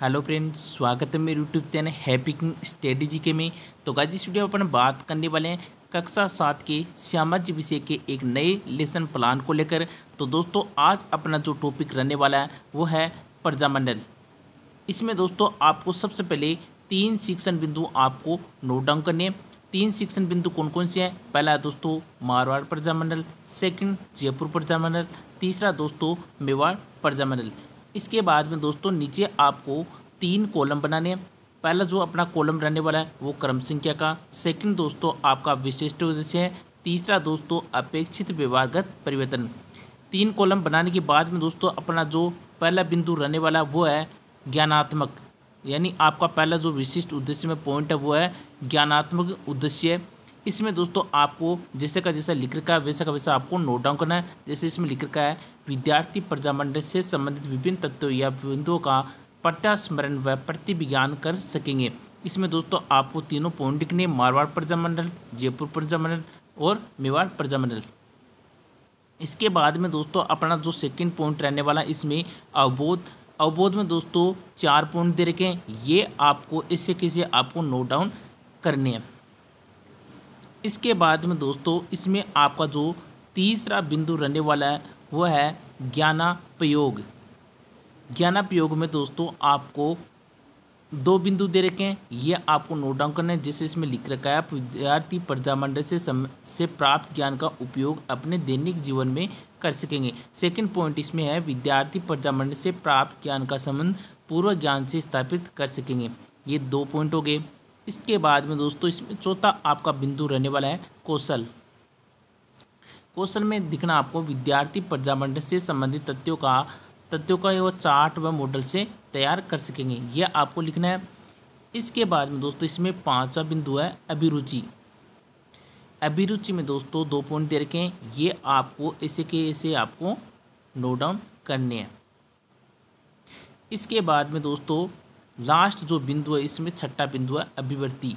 hello friends स्वागत है मेरे यूट्यूब चैनल हैपिकिंग स्ट्रेटेजी के में तो गाइज इस वीडियो में अपन बात करने वाले हैं कक्षा सात के श्यामाजी विषय के एक नए लेसन प्लान को लेकर तो दोस्तों आज अपना जो टॉपिक रहने वाला है वो है प्रजामंडल इसमें दोस्तों आपको सबसे पहले तीन शिक्षण बिंदु आपको नोट डाउन करने हैं तीन शिक्षण बिंदु कौन कौन से हैं पहला है दोस्तों मारवाड़ प्रजामंडल सेकंड जयपुर प्रजामंडल तीसरा दोस्तों मेवाड़ प्रजामंडल इसके बाद में दोस्तों नीचे आपको तीन कॉलम बनाने हैं पहला जो अपना कॉलम रहने वाला है वो क्रम संख्या का सेकंड दोस्तों आपका विशिष्ट उद्देश्य है तीसरा दोस्तों अपेक्षित व्यवहारगत परिवर्तन तीन कॉलम बनाने के बाद में दोस्तों अपना जो पहला बिंदु रहने वाला वो है ज्ञानात्मक यानी आपका पहला जो विशिष्ट उद्देश्य में पॉइंट है वो है ज्ञानात्मक उद्देश्य इसमें दोस्तों आपको जैसे का जैसा लिख रखा है वैसा का वैसा आपको नोट डाउन करना है जैसे इसमें लिख रखा है विद्यार्थी प्रजामंडल से संबंधित विभिन्न तत्वों या बिंदुओं का प्रत्यास्मरण व प्रतिविज्ञान कर सकेंगे इसमें दोस्तों आपको तीनों पॉइंट लिखने मारवाड़ प्रजामंडल जयपुर प्रजामंडल और मेवाड़ प्रजामंडल इसके बाद में दोस्तों अपना जो सेकंड पॉइंट रहने वाला इसमें अवबोध अवबोध में दोस्तों चार पॉइंट दे रखे हैं ये आपको इससे किसी आपको नोट डाउन करने हैं इसके बाद में दोस्तों इसमें आपका जो तीसरा बिंदु रहने वाला है वह है ज्ञानापयोग ज्ञानापयोग में दोस्तों आपको दो बिंदु दे रखे हैं ये आपको नोट डाउन करना है जैसे इसमें लिख रखा है विद्यार्थी प्रजामंडल से सम, से प्राप्त ज्ञान का उपयोग अपने दैनिक जीवन में कर सकेंगे सेकंड पॉइंट इसमें है विद्यार्थी प्रजामंडल से प्राप्त ज्ञान का संबंध पूर्व ज्ञान से स्थापित कर सकेंगे ये दो पॉइंट हो गए इसके बाद में दोस्तों इसमें चौथा आपका बिंदु रहने वाला है कौशल कौशल में दिखना आपको विद्यार्थी प्रजामंडल से संबंधित तथ्यों का तथ्यों का वह चार्ट व मॉडल से तैयार कर सकेंगे यह आपको लिखना है इसके बाद में दोस्तों इसमें पाँचवा बिंदु है अभिरुचि अभिरुचि में दोस्तों दो पॉइंट दे रखें ये आपको ऐसे के ऐसे आपको नोट डाउन करने हैं इसके बाद में दोस्तों लास्ट जो बिंदु है इसमें छठा बिंदु है अभिवर्ती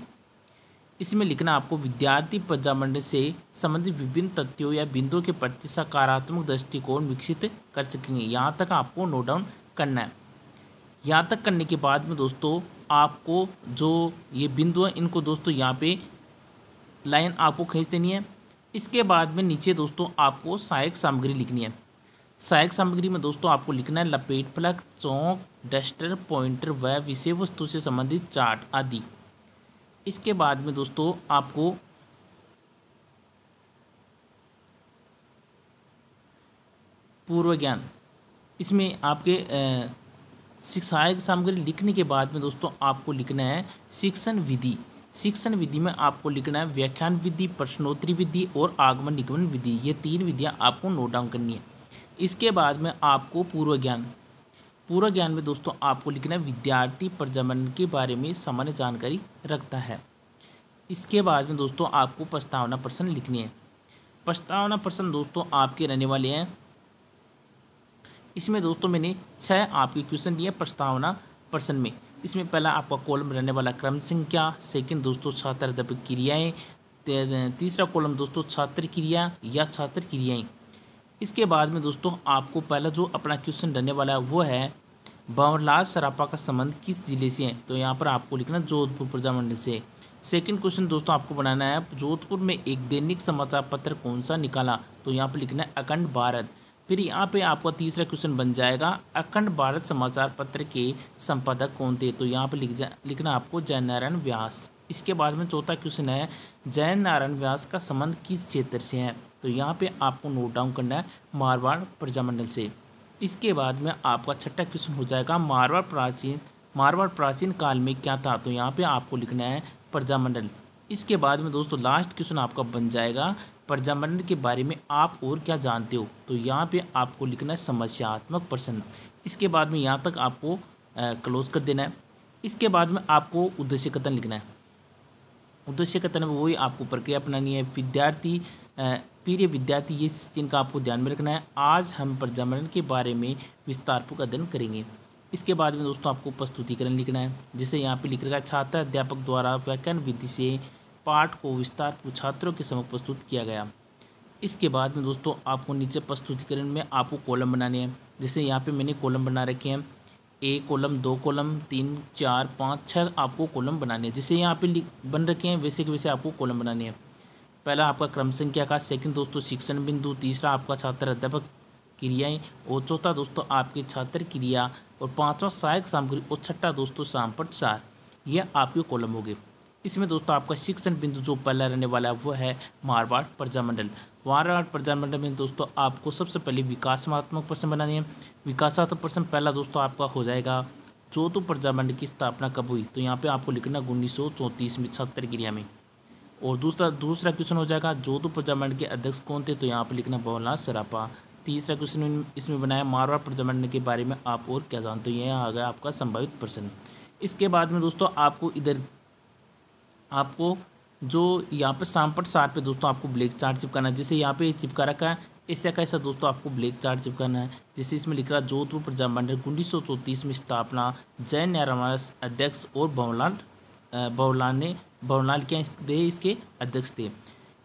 इसमें लिखना आपको विद्यार्थी प्रजामंडल से संबंधित विभिन्न तथ्यों या बिंदुओं के प्रति सकारात्मक दृष्टिकोण विकसित कर सकेंगे यहाँ तक आपको नोट डाउन करना है यहाँ तक करने के बाद में दोस्तों आपको जो ये बिंदु है इनको दोस्तों यहाँ पे लाइन आपको खींच देनी है इसके बाद में नीचे दोस्तों आपको सहायक सामग्री लिखनी है सहायक सामग्री में दोस्तों आपको लिखना है लपेट प्लग चौंक डस्टर पॉइंटर व विषय वस्तु से संबंधित चार्ट आदि इसके बाद में दोस्तों आपको पूर्व ज्ञान इसमें आपके शिक्षाएँ सामग्री लिखने के बाद में दोस्तों आपको लिखना है शिक्षण विधि शिक्षण विधि में आपको लिखना है व्याख्यान विधि प्रश्नोत्तरी विधि और आगमन निगमन विधि ये तीन विधियाँ आपको नोट डाउन करनी है इसके बाद में आपको पूर्व ज्ञान पूरा ज्ञान में दोस्तों आपको लिखना है विद्यार्थी प्रजमन के बारे में सामान्य जानकारी रखता है इसके बाद में दोस्तों आपको प्रस्तावना प्रश्न लिखनी है प्रस्तावना प्रश्न दोस्तों आपके रहने वाले हैं इसमें दोस्तों मैंने छः आपके क्वेश्चन लिए प्रस्तावना प्रश्न में इसमें पहला आपका कॉलम रहने वाला क्रम संख्या सेकंड दोस्तों छात्र अध्यापक क्रियाएँ तीसरा कॉलम दोस्तों छात्र क्रिया या छात्र क्रियाएँ इसके बाद में दोस्तों आपको पहला जो अपना क्वेश्चन रहने वाला है वो है बावरलाल सरापा का संबंध किस जिले से है तो यहाँ पर आपको लिखना जोधपुर प्रजामंडल से सेकंड क्वेश्चन दोस्तों आपको बनाना है जोधपुर में एक दैनिक समाचार पत्र कौन सा निकाला तो यहाँ पर लिखना है अखंड भारत फिर यहाँ पे आपका तीसरा क्वेश्चन बन जाएगा अखंड भारत समाचार पत्र के संपादक कौन थे तो यहाँ पर लिख जा लिखना आपको जयनारायण व्यास इसके बाद में चौथा क्वेश्चन है जय नारायण व्यास का संबंध किस क्षेत्र से है तो यहाँ पर आपको नोट डाउन करना है मारवाड़ प्रजामंडल से इसके बाद में आपका छठा क्वेश्चन हो जाएगा मारवाड़ प्राचीन मारवाड़ प्राचीन काल में क्या था तो यहाँ पे आपको लिखना है प्रजामंडल इसके बाद में दोस्तों लास्ट क्वेश्चन आपका बन जाएगा प्रजामंडल के बारे में आप और क्या जानते हो तो यहाँ पे आपको लिखना है समस्यात्मक प्रश्न इसके बाद में यहाँ तक आपको क्लोज कर देना है इसके बाद में आपको उद्देश्य कथन लिखना है उद्देश्य कथन में वही आपको प्रक्रिया अपनानी है विद्यार्थी प्रिय विद्यार्थी ये जिनका आपको ध्यान में रखना है आज हम प्रजामरण के बारे में विस्तारपूर्वक अध्ययन करेंगे इसके बाद में दोस्तों आपको प्रस्तुतिकरण लिखना है जैसे यहाँ पे लिख रखा छात्र अध्यापक द्वारा व्याख्यान विधि से पाठ को विस्तार छात्रों के समक्ष प्रस्तुत किया गया इसके बाद में दोस्तों आपको नीचे प्रस्तुतिकरण में आपको कॉलम बनाने हैं जैसे यहाँ पे मैंने कॉलम बना रखे हैं एक कॉलम दो कॉलम तीन चार पाँच छः आपको कॉलम बनाने हैं जैसे यहाँ पे बन रखे हैं वैसे के वैसे आपको कॉलम बनाने हैं पहला आपका क्रम संख्या का सेकंड दोस्तों शिक्षण बिंदु तीसरा आपका छात्र अध्यापक क्रियाएं और चौथा दोस्तों आपके छात्र क्रिया और पांचवा सहायक सामग्री और छठा दोस्तों सार यह आपके कॉलम हो गए इसमें दोस्तों आपका शिक्षण बिंदु जो पहला रहने वाला है वह है मारवाड़ प्रजामंडल मारवाड़ प्रजामंडल में दोस्तों आपको सबसे पहले विकासात्मक प्रश्न बनाने हैं विकासात्मक प्रश्न पहला दोस्तों आपका हो जाएगा चौथों तो प्रजामंडल की स्थापना कब हुई तो यहाँ पे आपको लिखना उन्नीस सौ चौंतीस में छात्र क्रिया में और दूसरा दूसरा क्वेश्चन हो जाएगा जोधपुर प्रजामंडल के अध्यक्ष कौन थे तो यहाँ पर लिखना भवनलाल सरापा तीसरा क्वेश्चन इसमें बनाया मारवाड़ प्रजामंडल के बारे में आप और क्या जानते हो यह आ गया आपका संभावित प्रश्न इसके बाद में दोस्तों आपको इधर आपको जो यहाँ पर सांपट साठ पे दोस्तों आपको ब्लैक चार्ट चिपकाना है जैसे यहाँ पे चिपका रखा है ऐसे का ऐसा दोस्तों आपको ब्लैक चार्ट चिपकाना है जैसे इसमें लिख रहा है जोधपुर प्रजामंडल उन्नीस सौ चौंतीस में स्थापना जैन नारायण अध्यक्ष और बहुलाल बहुलाल ने भवनलाल क्या थे इसके अध्यक्ष थे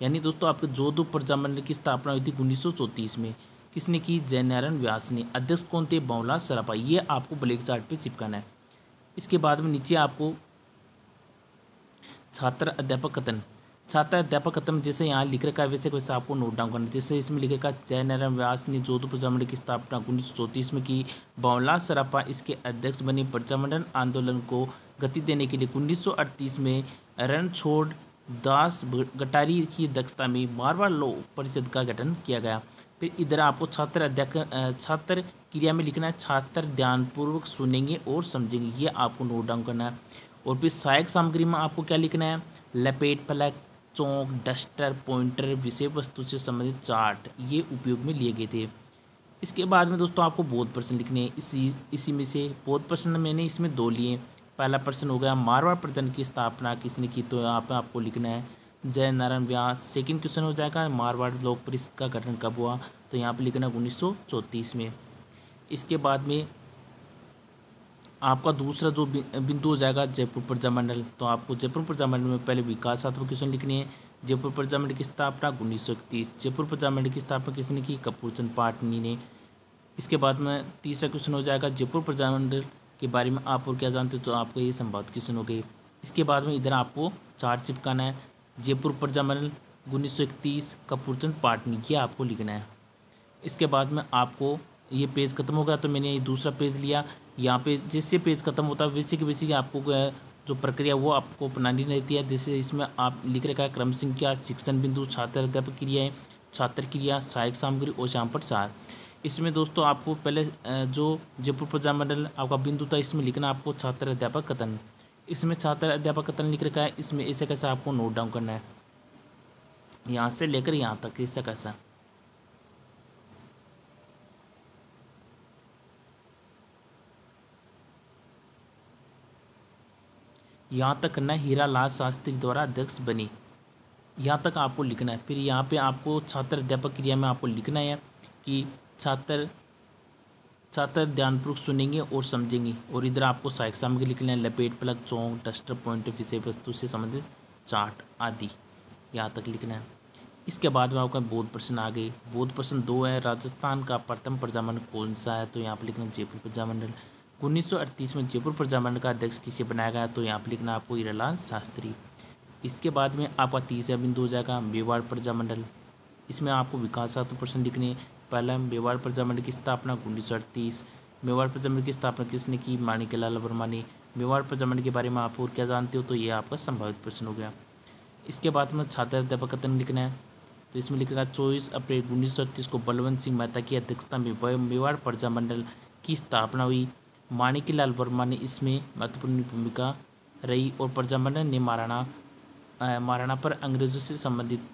यानी दोस्तों आपके जोधपुर प्रजामंडल की स्थापना हुई थी उन्नीस में किसने की जयनारायण व्यास ने अध्यक्ष कौन थे बावलाल सरापा ये आपको ब्लैक चार्ट पे चिपकाना है इसके बाद में नीचे आपको छात्र अध्यापक कथन छात्र अध्यापक कथन जैसे यहाँ लिख रखा है वैसे वैसे आपको नोट डाउन करना जैसे इसमें लिख रखा है जयनारायण व्यास ने जोधपुर प्रजामंडल की स्थापना उन्नीस में की बावलाल सरापा इसके अध्यक्ष बने प्रजामंडल आंदोलन को गति देने के लिए उन्नीस में रणछोड़ दास गटारी की अध्यक्षता में बार लो परिषद का गठन किया गया फिर इधर आपको छात्र अध्यक्ष छात्र क्रिया में लिखना है छात्र ध्यानपूर्वक सुनेंगे और समझेंगे ये आपको नोट डाउन करना है और फिर सहायक सामग्री में आपको क्या लिखना है लपेट पलक चौक डस्टर पॉइंटर विषय वस्तु से संबंधित चार्ट ये उपयोग में लिए गए थे इसके बाद में दोस्तों आपको बौद्ध प्रश्न लिखने हैं इसी इसी में से बौद्ध प्रश्न मैंने इसमें दो लिए पहला प्रश्न हो गया मारवाड़ प्रजन की स्थापना किसने की तो यहाँ पर आपको लिखना है जय नारायण व्यास सेकंड क्वेश्चन हो जाएगा मारवाड़ लोक परिषद का गठन कब हुआ तो यहाँ पर लिखना उन्नीस में इसके बाद में आपका दूसरा जो बिंदु हो जाएगा जयपुर प्रजामंडल तो आपको जयपुर प्रजामंडल में पहले विकासात्मक क्वेश्चन लिखनी है जयपुर प्रजामंडल की स्थापना उन्नीस सौ इकतीस जयपुर प्रजामंडल की स्थापना किसने की कपूरचंद पाटनी ने इसके बाद में तीसरा क्वेश्चन हो जाएगा जयपुर प्रजामंडल के बारे में आप और क्या जानते हो तो आपको ये संवाद क्वेश्चन हो गई इसके बाद में इधर आपको चार चिपकाना है जयपुर प्रजामंडल उन्नीस सौ इकतीस कपूरचंद पाटनी ये आपको लिखना है इसके बाद में आपको ये पेज खत्म हो गया तो मैंने ये दूसरा पेज लिया यहाँ पे जैसे पेज खत्म होता है वैसे के वैसे आपको जो प्रक्रिया वो आपको अपनानी रहती है जैसे इसमें आप लिख रखा है क्रम संख्या शिक्षण बिंदु छात्र अध्यापक क्रियाएँ छात्र क्रिया सहायक सामग्री और शाम प्रचार इसमें दोस्तों आपको पहले जो जयपुर प्रजा मंडल आपका बिंदु था इसमें लिखना आपको छात्र अध्यापक कथन इसमें छात्र अध्यापक कथन लिख रखा है इसमें ऐसे कैसा आपको नोट डाउन करना है यहाँ से लेकर यहाँ तक ऐसा कैसा यहाँ तक करना हीरा लाल शास्त्री द्वारा अध्यक्ष बनी यहाँ तक आपको लिखना है फिर यहाँ पे आपको छात्र अध्यापक क्रिया में आपको लिखना है कि छात्र छात्र ध्यानपूर्वक सुनेंगे और समझेंगे और इधर आपको सहायक सामग्री लिख लें लपेट प्लग चौंक डस्टर पॉइंट विषय वस्तु से संबंधित चार्ट आदि यहाँ तक लिखना है इसके बाद में आपका बोध प्रश्न आ गई बोध प्रश्न दो है राजस्थान का प्रथम प्रजामंडल कौन सा है तो यहाँ पर लिखना जयपुर प्रजामंडल उन्नीस में जयपुर प्रजामंडल का अध्यक्ष किसे बनाया गया तो यहाँ पर लिखना आपको हीरालाल शास्त्री इसके बाद में आपका तीसरा बिंदु हो जाएगा मेवाड़ प्रजामंडल इसमें आपको विकासात्मक प्रश्न लिखने पहला मेवाड़ प्रजामंडल की स्थापना उन्नीस सौ अड़तीस मेवाड़ प्रजामंडल की स्थापना किसने की माणिक लाल वर्मा ने मेवाड़ प्रजामंडल के बारे में आप और क्या जानते हो तो ये आपका संभावित प्रश्न हो गया इसके बाद में छात्र अध्यापक कथन लिखना है तो इसमें लिखा चौबीस अप्रैल उन्नीस को बलवंत सिंह मेहता की अध्यक्षता में मेवाड़ प्रजामंडल की स्थापना हुई माणिकीलाल वर्मा ने इसमें महत्वपूर्ण भूमिका रही और प्रजामंडल ने महाराणा महाराणा पर अंग्रेजों से संबंधित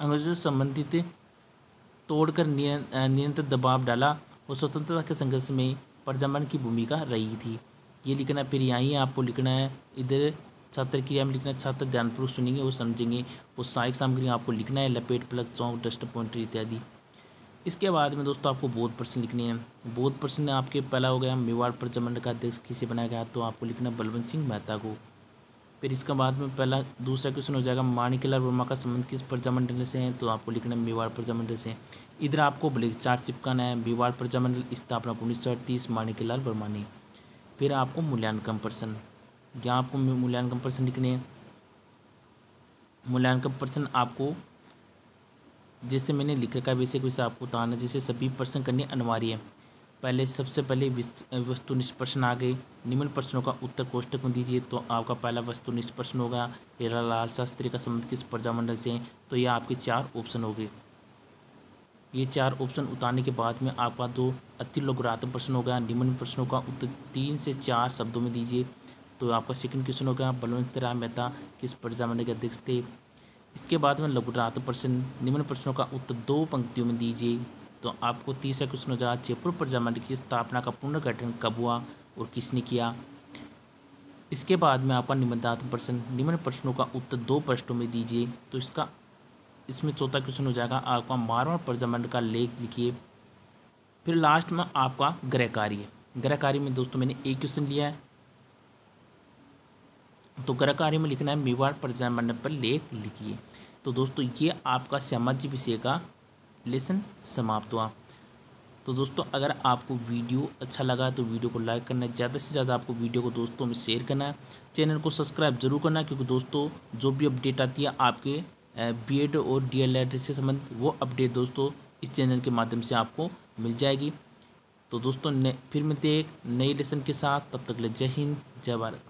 अंग्रेजों से संबंधित तोड़कर निरंतर दबाव डाला और स्वतंत्रता के संघर्ष में प्रजामन की भूमिका रही थी ये लिखना फिर यहीं आपको लिखना है इधर छात्र क्रिया में लिखना छात्र ध्यानपूर्वक सुनेंगे और समझेंगे और सहायक सामग्री आपको लिखना है लपेट प्लग चौंक डस्ट पॉइंटर इत्यादि इसके बाद में दोस्तों आपको बोध प्रश्न लिखने हैं बोध प्रश्न आपके पहला हो गया मेवाड़ प्रजामंड का अध्यक्ष किसे बनाया गया तो आपको लिखना बलवंत सिंह मेहता को फिर इसका बाद में पहला दूसरा क्वेश्चन हो जाएगा माणिकलाल वर्मा का संबंध किस प्रजामंडल से है तो आपको लिखना है मेवाड़ प्रजामंडल से इधर आपको ब्लैक चार्ट चिपकाना है मेवाड़ प्रजामंडल स्थापना उन्नीस सौ अड़तीस माणिकलाल वर्मा ने फिर आपको मूल्यांकन प्रश्न यहाँ आपको मूल्यांकन प्रश्न लिखने मूल्यांकन प्रश्न आपको जैसे मैंने लिख रखा है वैसे वैसे आपको बताना जैसे सभी प्रश्न करने अनिवार्य है पहले सबसे पहले वस्तु निष्पर्शन आ गई निम्न प्रश्नों का उत्तर कोष्टक में दीजिए तो आपका पहला वस्तु निष्पर्शन होगा हेरा लाल शास्त्री का संबंध किस प्रजामंडल से है तो ये आपके चार ऑप्शन हो गए ये चार ऑप्शन उतारने के बाद में आपका दो अति लघुरात्म प्रश्न हो गया निम्न प्रश्नों का उत्तर तीन से चार शब्दों में दीजिए तो आपका सेकंड क्वेश्चन हो गया बलवंत राम मेहता किस प्रजामंडल के अध्यक्ष थे इसके बाद में लघुरात्म प्रश्न निम्न प्रश्नों का उत्तर दो पंक्तियों में दीजिए तो आपको तीसरा क्वेश्चन हो जाएगा जयपुर प्रजामंडल की स्थापना का पुनर्गठन कब हुआ और किसने किया इसके बाद में आपका निबंधात्मक प्रश्न निम्न प्रश्नों का उत्तर दो प्रश्नों में दीजिए तो इसका इसमें चौथा क्वेश्चन हो जाएगा आपका मारवाड़ प्रजामंडल का लेख लिखिए फिर लास्ट में आपका गृह कार्य गृह कार्य में दोस्तों मैंने एक क्वेश्चन लिया है तो गृह कार्य में लिखना है मेवाड़ प्रजामंडल पर लेख लिखिए तो दोस्तों ये आपका सामाजिक विषय का लेसन समाप्त हुआ तो दोस्तों अगर आपको वीडियो अच्छा लगा तो वीडियो को लाइक करना है ज़्यादा से ज़्यादा आपको वीडियो को दोस्तों में शेयर करना है चैनल को सब्सक्राइब जरूर करना है क्योंकि दोस्तों जो भी अपडेट आती है आपके बीएड और डी से संबंधित वो अपडेट दोस्तों इस चैनल के माध्यम से आपको मिल जाएगी तो दोस्तों फिर मिलते एक नए लेसन के साथ तब तक ले जय हिंद जय भारत